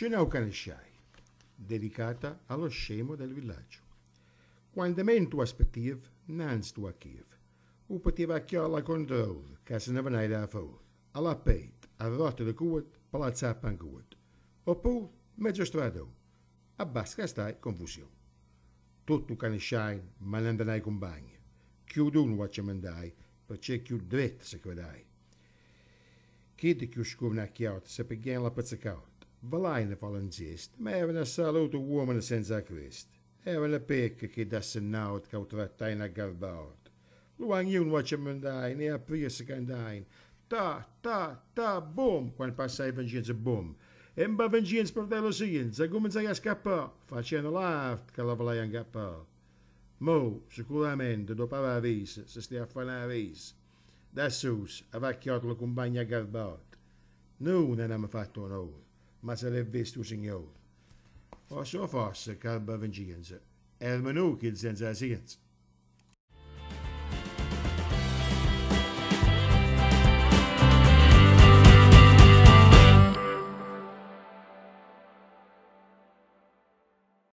Cena Ucanishai, dedicata allo scemo del villaggio. Quando men tu aspettiv, nans tu a Kiev. U poteva chiala con drov, ca se ne venera da fod, alla peit, a rotte de cuot, palazza a pancuot. Oppur, mezzo strado, a basca stai confusione. Tutto canisciai, ma non andai compagni. Chiuduno a cemendai, perché chiud dret se credai. Chiedi chiuscurna chiot, se peghian la pezzacot. Balijn valenzist, ma even a saluto uomini senza Christ. Even een pecca che dasse da sennaut cautrattain a garbaut. Luang yun wachemendain, e aprir secandain. Ta, ta, ta, boom, quando passai vengenza, boom. E mba vengenza per te lo sienza, cominciai a scappare, facendo l'aft che la volai ingappare. Mo, sicuramente, dopo la risa, se stia a fare una risa, da sus, avacchiato la compagna garbaut. Noi non abbiamo fatto noi ma sarebbe tu signor. Vad så forse, calba kan behöva en tjänst. Är senza nog till